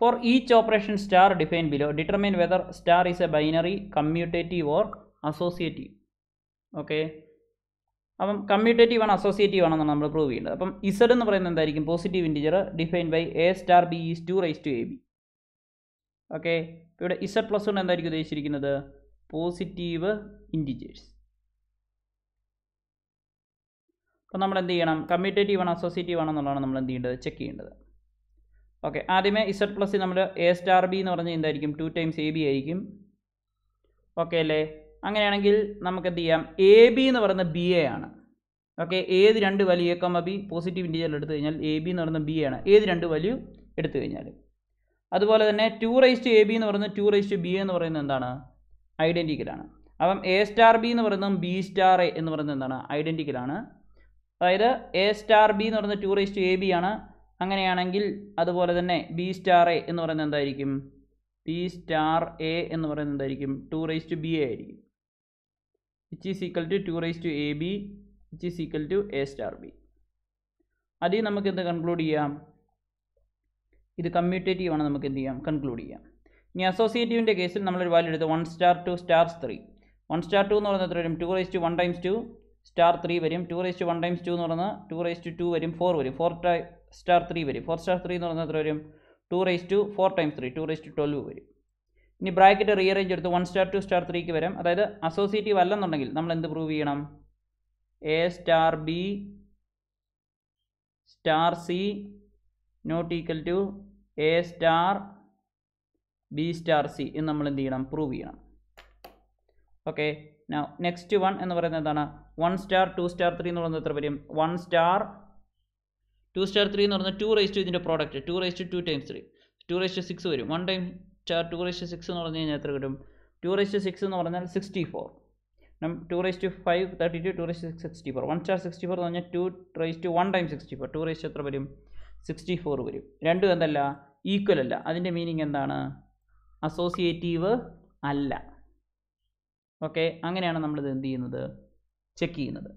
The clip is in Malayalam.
four each operation star define below determine whether star is a binary commutative or associative okay അപ്പം കമ്മ്യൂട്ടേറ്റീവ് ആണ് അസോസിയേറ്റീവ് ആണെന്നാണ് നമ്മൾ പ്രൂവ് ചെയ്യേണ്ടത് അപ്പം ഇസഡ് എന്ന് പറയുന്നത് എന്തായിരിക്കും positive integer define by a star b is two raise to a b okay ഇവിടെ ഇസഡ് പ്ലസ് കൊണ്ട് എന്തായിരിക്കും ഉദ്ദേശിച്ചിരിക്കുന്നത് പോസിറ്റീവ് ഇൻറ്റിജേഴ്സ് അപ്പം നമ്മൾ എന്ത് ചെയ്യണം കമ്മ്യൂട്ടേറ്റീവ് ആണ് അസോസിയേറ്റീവ് ആണെന്നുള്ളതാണ് നമ്മൾ എന്ത് ചെയ്യേണ്ടത് ചെക്ക് ചെയ്യേണ്ടത് ഓക്കെ ആദ്യമേ ഇസഡ് പ്ലസ് നമ്മൾ എ സ്റ്റാർ ബി എന്ന് പറഞ്ഞാൽ എന്തായിരിക്കും ടു ടൈംസ് എ ബി ആയിരിക്കും ഓക്കെ അല്ലേ അങ്ങനെയാണെങ്കിൽ നമുക്ക് എന്ത് ചെയ്യാം എ ബി എന്ന് പറയുന്ന ബി എ ആണ് ഓക്കെ ഏത് രണ്ട് വലിയ കമ്മ ബി പോസിറ്റീവ് ഇൻറ്റീരിയൽ എടുത്തു കഴിഞ്ഞാൽ എ ബി എന്ന് പറയുന്ന ബി ആണ് ഏത് രണ്ട് വാല്യൂ എടുത്തു കഴിഞ്ഞാൽ അതുപോലെ തന്നെ two raise to a b എന്ന് പറയുന്നത് ടു റൈസ് ടു ബി എന്ന് പറയുന്നത് എന്താണ് ഐഡൻറ്റിക്കലാണ് അപ്പം എ സ്റ്റാർ ബി എന്ന് പറയുന്നതും ബി സ്റ്റാർ എ എന്ന് പറയുന്നത് എന്താണ് ഐഡൻറ്റിക്കലാണ് അതായത് എ സ്റ്റാർ ബി എന്ന് പറയുന്നത് two raise to a b ആണ് അങ്ങനെയാണെങ്കിൽ അതുപോലെ തന്നെ ബി സ്റ്റാർ എ എന്ന് പറയുന്നത് എന്തായിരിക്കും ബി സ്റ്റാർ എ എന്ന് പറയുന്നത് എന്തായിരിക്കും two raise to b a ആയിരിക്കും which is equal to two raise to a b which is equal to a star b അതിൽ നമുക്ക് എന്ത് കൺക്ലൂഡ് ചെയ്യാം ഇത് കമ്മ്യൂട്ടേറ്റീവ് ആണ് നമുക്ക് എന്ത് ചെയ്യാം കൺക്ലൂഡ് ചെയ്യാം ഇനി അസോസിയേറ്റീവിൻ്റെ കേസിൽ നമ്മളൊരു വാല്യൂ എടുത്ത് one star two star three one star two എന്ന് പറയുന്നത് എത്ര വരും two raise to one times two star three വരും two raise to one times two എന്ന് പറഞ്ഞാൽ ടു റൈസ് ടു ടു വരും ഫോർ വരും ഫോർ സ്റ്റാർ ത്രീ വരും ഫോർ സ്റ്റാർ ത്രീ എന്ന് പറഞ്ഞാൽ എത്ര വരും two raise to four times three two raise to twelve വരും ഇനി ബ്രാക്കറ്റ് റീഅറേഞ്ച് എടുത്ത് വൺ സ്റ്റാർ ടു സ്റ്റാർ ത്രീക്ക് വരാം അതായത് അസോസിയേറ്റീവ് അല്ലെന്നുണ്ടെങ്കിൽ നമ്മൾ എന്ത് പ്രൂവ് ചെയ്യണം a star b star c not equal to a star b star c എന്ന് നമ്മൾ എന്ത് ചെയ്യണം പ്രൂവ് ചെയ്യണം ഓക്കെ നെക്സ്റ്റ് വൺ എന്ന് പറയുന്നത് എന്താണ് one star two star three എന്ന് പറയുന്നത് എത്ര വരും one star two star three എന്ന് പറഞ്ഞാൽ ടു റേസ് ടു ഇതിൻ്റെ product two raise to two times three two raise to six വരും one time star two raise to six എന്ന് പറഞ്ഞു കഴിഞ്ഞാൽ എത്ര കിട്ടും ടു റേസ് ടു സിക്സ് എന്ന് പറഞ്ഞാൽ sixty four two raise to five thirty two two raise to sixty four one star sixty four എന്ന് പറഞ്ഞാൽ two raise to one time sixty four two raise എത്ര വരും സിക്സ്റ്റി ഫോർ വരും രണ്ടും എന്തല്ല ഈക്വൽ അല്ല അതിൻ്റെ മീനിങ് എന്താണ് അസോസിയേറ്റീവ് അല്ല ഓക്കെ അങ്ങനെയാണ് നമ്മളിത് എന്ത് ചെയ്യുന്നത് ചെക്ക് ചെയ്യുന്നത്